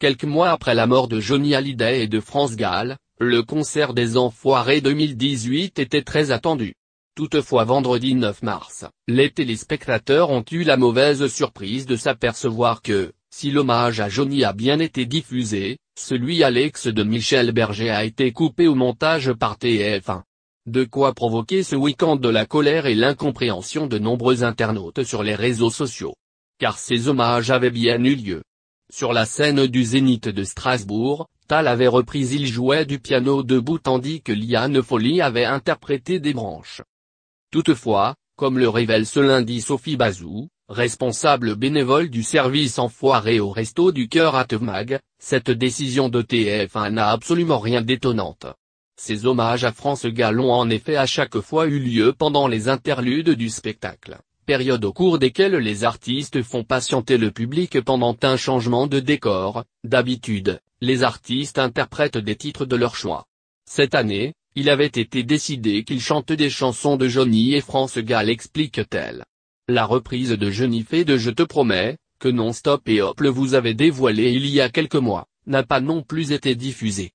Quelques mois après la mort de Johnny Hallyday et de France Gall, le concert des Enfoirés 2018 était très attendu. Toutefois vendredi 9 mars, les téléspectateurs ont eu la mauvaise surprise de s'apercevoir que, si l'hommage à Johnny a bien été diffusé, celui à l'ex de Michel Berger a été coupé au montage par TF1. De quoi provoquer ce week-end de la colère et l'incompréhension de nombreux internautes sur les réseaux sociaux. Car ces hommages avaient bien eu lieu. Sur la scène du Zénith de Strasbourg, Tal avait repris Il jouait du piano debout tandis que Liane Folly avait interprété des branches. Toutefois, comme le révèle ce lundi Sophie Bazou, responsable bénévole du service en et au Resto du Cœur à Tevmag, cette décision de TF1 n'a absolument rien d'étonnante. Ces hommages à France Gall ont en effet à chaque fois eu lieu pendant les interludes du spectacle période au cours desquelles les artistes font patienter le public pendant un changement de décor, d'habitude, les artistes interprètent des titres de leur choix. Cette année, il avait été décidé qu'ils chantent des chansons de Johnny et France Gall explique-t-elle. La reprise de Johnny fait de Je te promets, que Non Stop et Hop le vous avez dévoilé il y a quelques mois, n'a pas non plus été diffusée.